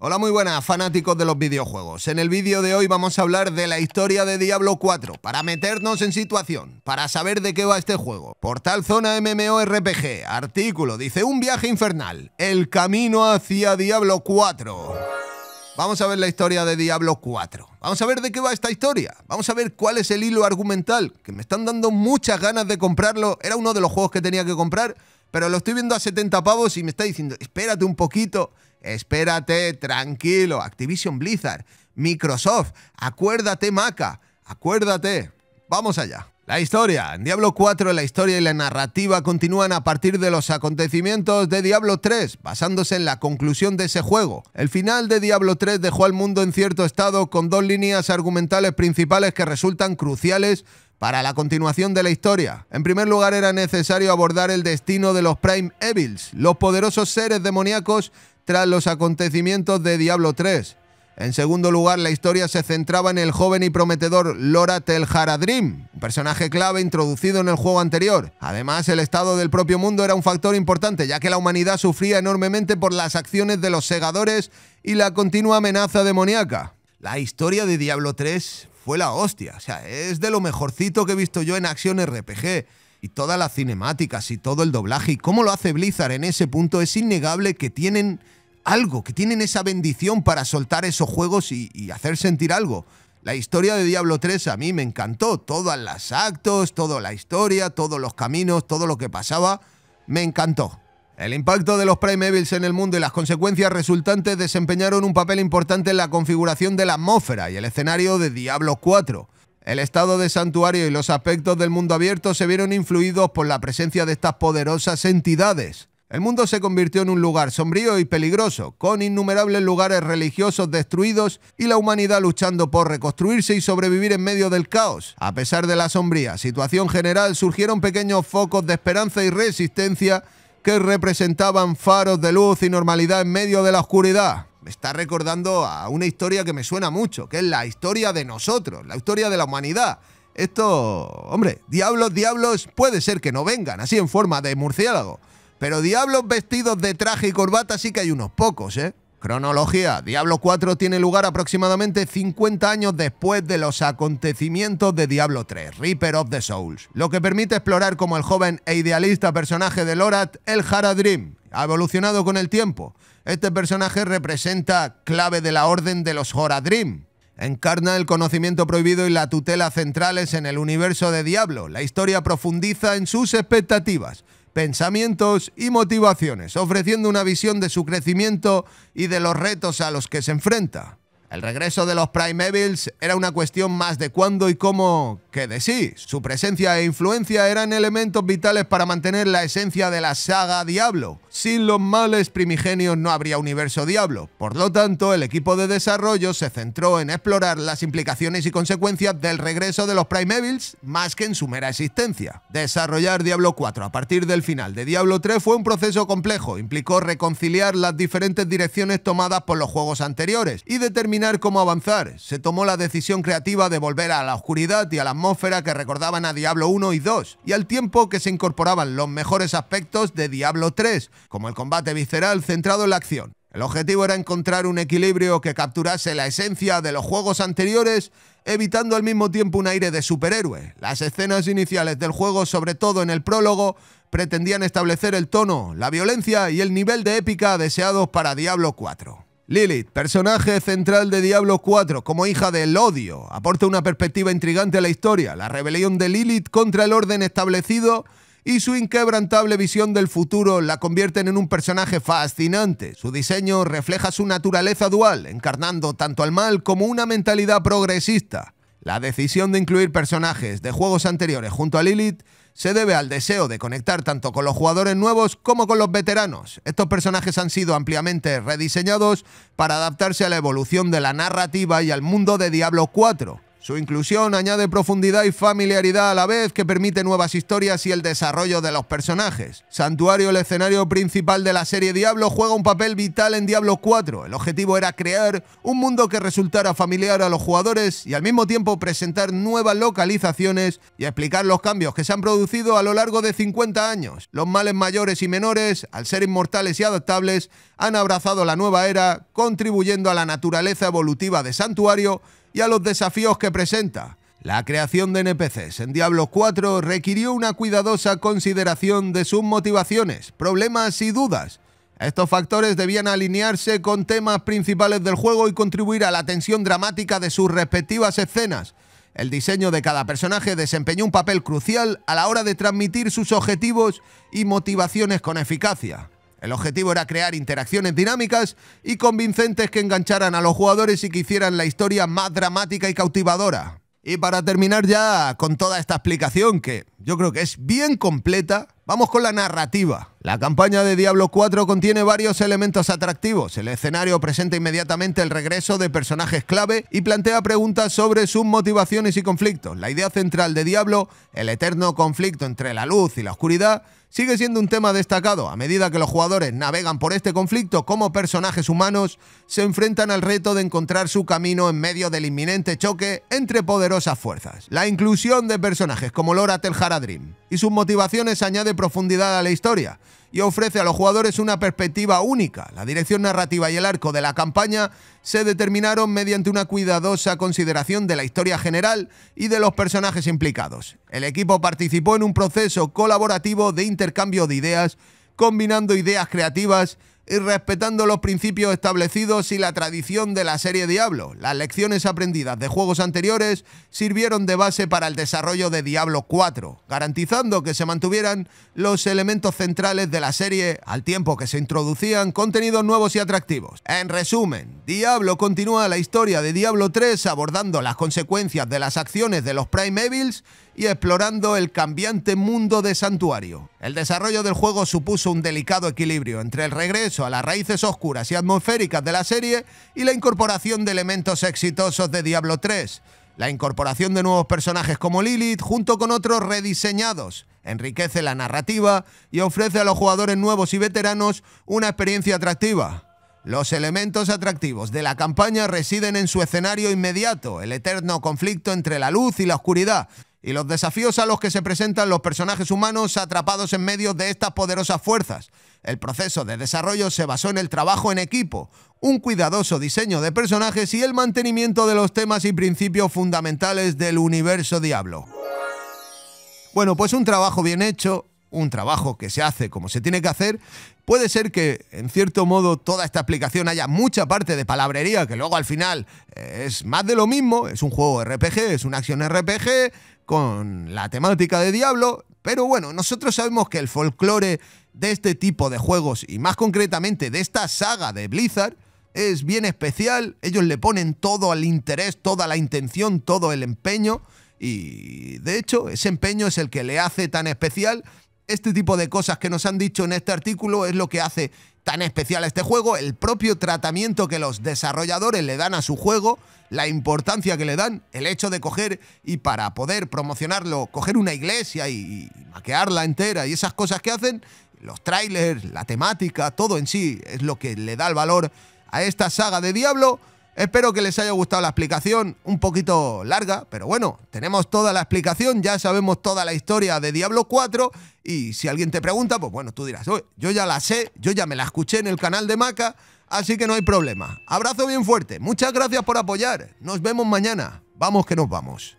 Hola muy buenas fanáticos de los videojuegos, en el vídeo de hoy vamos a hablar de la historia de Diablo 4 para meternos en situación, para saber de qué va este juego. Portal Zona MMORPG, artículo, dice un viaje infernal, el camino hacia Diablo 4. Vamos a ver la historia de Diablo 4. Vamos a ver de qué va esta historia. Vamos a ver cuál es el hilo argumental, que me están dando muchas ganas de comprarlo. Era uno de los juegos que tenía que comprar, pero lo estoy viendo a 70 pavos y me está diciendo, espérate un poquito Espérate, tranquilo, Activision Blizzard, Microsoft, acuérdate Maca, acuérdate. Vamos allá. La historia. En Diablo 4 la historia y la narrativa continúan a partir de los acontecimientos de Diablo 3, basándose en la conclusión de ese juego. El final de Diablo 3 dejó al mundo en cierto estado con dos líneas argumentales principales que resultan cruciales para la continuación de la historia. En primer lugar era necesario abordar el destino de los Prime Evils, los poderosos seres demoníacos tras los acontecimientos de Diablo 3. En segundo lugar, la historia se centraba en el joven y prometedor Lora el Haradrim, un personaje clave introducido en el juego anterior. Además, el estado del propio mundo era un factor importante, ya que la humanidad sufría enormemente por las acciones de los segadores y la continua amenaza demoníaca. La historia de Diablo 3 fue la hostia, o sea, es de lo mejorcito que he visto yo en acción RPG. Y todas las cinemáticas y todo el doblaje y cómo lo hace Blizzard en ese punto es innegable que tienen algo, que tienen esa bendición para soltar esos juegos y, hacer sentir algo. La historia de Diablo 3 a mí me encantó, todas las actos, toda la historia, todos los caminos, todo lo que pasaba, me encantó. El impacto de los Prime Evils en el mundo y las consecuencias resultantes desempeñaron un papel importante en la configuración de la atmósfera y el escenario de Diablo 4. El estado de santuario y los aspectos del mundo abierto se vieron influidos por la presencia de estas poderosas entidades. El mundo se convirtió en un lugar sombrío y peligroso, con innumerables lugares religiosos destruidos y la humanidad luchando por reconstruirse y sobrevivir en medio del caos. A pesar de la sombría situación general, surgieron pequeños focos de esperanza y resistencia que representaban faros de luz y normalidad en medio de la oscuridad. Me está recordando a una historia que me suena mucho, que es la historia de nosotros, la historia de la humanidad. Esto, hombre, diablos, diablos, puede ser que no vengan, así en forma de murciélago pero diablos vestidos de traje y corbata sí que hay unos pocos, ¿eh? Cronología. Diablo 4 tiene lugar aproximadamente 50 años después de los acontecimientos de Diablo 3, Reaper of the Souls, lo que permite explorar cómo el joven e idealista personaje de Lorat, el Haradrim, ha evolucionado con el tiempo. Este personaje representa clave de la Orden de los Horadrim. Encarna el conocimiento prohibido y la tutela centrales en el universo de Diablo. La historia profundiza en sus expectativas pensamientos y motivaciones, ofreciendo una visión de su crecimiento y de los retos a los que se enfrenta. El regreso de los Prime Evils era una cuestión más de cuándo y cómo que de sí. Su presencia e influencia eran elementos vitales para mantener la esencia de la saga Diablo, sin los males primigenios no habría universo diablo. Por lo tanto, el equipo de desarrollo se centró en explorar las implicaciones y consecuencias del regreso de los Prime Evils más que en su mera existencia. Desarrollar Diablo 4 a partir del final de Diablo 3 fue un proceso complejo, implicó reconciliar las diferentes direcciones tomadas por los juegos anteriores y determinar cómo avanzar. Se tomó la decisión creativa de volver a la oscuridad y a la atmósfera que recordaban a Diablo 1 y 2, y al tiempo que se incorporaban los mejores aspectos de Diablo 3, como el combate visceral centrado en la acción. El objetivo era encontrar un equilibrio que capturase la esencia de los juegos anteriores, evitando al mismo tiempo un aire de superhéroe. Las escenas iniciales del juego, sobre todo en el prólogo, pretendían establecer el tono, la violencia y el nivel de épica deseados para Diablo 4. Lilith, personaje central de Diablo 4 como hija del odio, aporta una perspectiva intrigante a la historia, la rebelión de Lilith contra el orden establecido y su inquebrantable visión del futuro la convierten en un personaje fascinante. Su diseño refleja su naturaleza dual, encarnando tanto al mal como una mentalidad progresista. La decisión de incluir personajes de juegos anteriores junto a Lilith se debe al deseo de conectar tanto con los jugadores nuevos como con los veteranos. Estos personajes han sido ampliamente rediseñados para adaptarse a la evolución de la narrativa y al mundo de Diablo 4. Su inclusión añade profundidad y familiaridad a la vez que permite nuevas historias y el desarrollo de los personajes. Santuario, el escenario principal de la serie Diablo, juega un papel vital en Diablo 4. El objetivo era crear un mundo que resultara familiar a los jugadores y al mismo tiempo presentar nuevas localizaciones y explicar los cambios que se han producido a lo largo de 50 años. Los males mayores y menores, al ser inmortales y adaptables, han abrazado la nueva era, contribuyendo a la naturaleza evolutiva de Santuario y a los desafíos que presenta. La creación de NPCs en Diablo 4 requirió una cuidadosa consideración de sus motivaciones, problemas y dudas. Estos factores debían alinearse con temas principales del juego y contribuir a la tensión dramática de sus respectivas escenas. El diseño de cada personaje desempeñó un papel crucial a la hora de transmitir sus objetivos y motivaciones con eficacia. El objetivo era crear interacciones dinámicas y convincentes que engancharan a los jugadores y que hicieran la historia más dramática y cautivadora. Y para terminar ya con toda esta explicación, que yo creo que es bien completa, Vamos con la narrativa. La campaña de Diablo 4 contiene varios elementos atractivos. El escenario presenta inmediatamente el regreso de personajes clave y plantea preguntas sobre sus motivaciones y conflictos. La idea central de Diablo, el eterno conflicto entre la luz y la oscuridad, sigue siendo un tema destacado. A medida que los jugadores navegan por este conflicto como personajes humanos, se enfrentan al reto de encontrar su camino en medio del inminente choque entre poderosas fuerzas. La inclusión de personajes como Lora Telharadrim y sus motivaciones añade profundidad a la historia y ofrece a los jugadores una perspectiva única. La dirección narrativa y el arco de la campaña se determinaron mediante una cuidadosa consideración de la historia general y de los personajes implicados. El equipo participó en un proceso colaborativo de intercambio de ideas, combinando ideas creativas y respetando los principios establecidos y la tradición de la serie Diablo. Las lecciones aprendidas de juegos anteriores sirvieron de base para el desarrollo de Diablo 4, garantizando que se mantuvieran los elementos centrales de la serie al tiempo que se introducían contenidos nuevos y atractivos. En resumen, Diablo continúa la historia de Diablo 3 abordando las consecuencias de las acciones de los Prime Evils y explorando el cambiante mundo de Santuario. El desarrollo del juego supuso un delicado equilibrio entre el regreso a las raíces oscuras y atmosféricas de la serie y la incorporación de elementos exitosos de Diablo 3, la incorporación de nuevos personajes como Lilith junto con otros rediseñados enriquece la narrativa y ofrece a los jugadores nuevos y veteranos una experiencia atractiva. Los elementos atractivos de la campaña residen en su escenario inmediato, el eterno conflicto entre la luz y la oscuridad, y los desafíos a los que se presentan los personajes humanos atrapados en medio de estas poderosas fuerzas. El proceso de desarrollo se basó en el trabajo en equipo, un cuidadoso diseño de personajes y el mantenimiento de los temas y principios fundamentales del universo Diablo. Bueno, pues un trabajo bien hecho, un trabajo que se hace como se tiene que hacer, puede ser que, en cierto modo, toda esta aplicación haya mucha parte de palabrería que luego al final eh, es más de lo mismo, es un juego RPG, es una acción RPG con la temática de Diablo, pero bueno, nosotros sabemos que el folclore de este tipo de juegos y más concretamente de esta saga de Blizzard es bien especial, ellos le ponen todo el interés, toda la intención, todo el empeño y de hecho ese empeño es el que le hace tan especial este tipo de cosas que nos han dicho en este artículo es lo que hace tan especial a este juego, el propio tratamiento que los desarrolladores le dan a su juego, la importancia que le dan, el hecho de coger y para poder promocionarlo, coger una iglesia y, maquearla entera y esas cosas que hacen, los trailers, la temática, todo en sí es lo que le da el valor a esta saga de Diablo. Espero que les haya gustado la explicación, un poquito larga, pero bueno, tenemos toda la explicación, ya sabemos toda la historia de Diablo 4 y si alguien te pregunta, pues bueno, tú dirás, yo ya la sé, yo ya me la escuché en el canal de Maca, así que no hay problema. Abrazo bien fuerte, muchas gracias por apoyar, nos vemos mañana, vamos que nos vamos.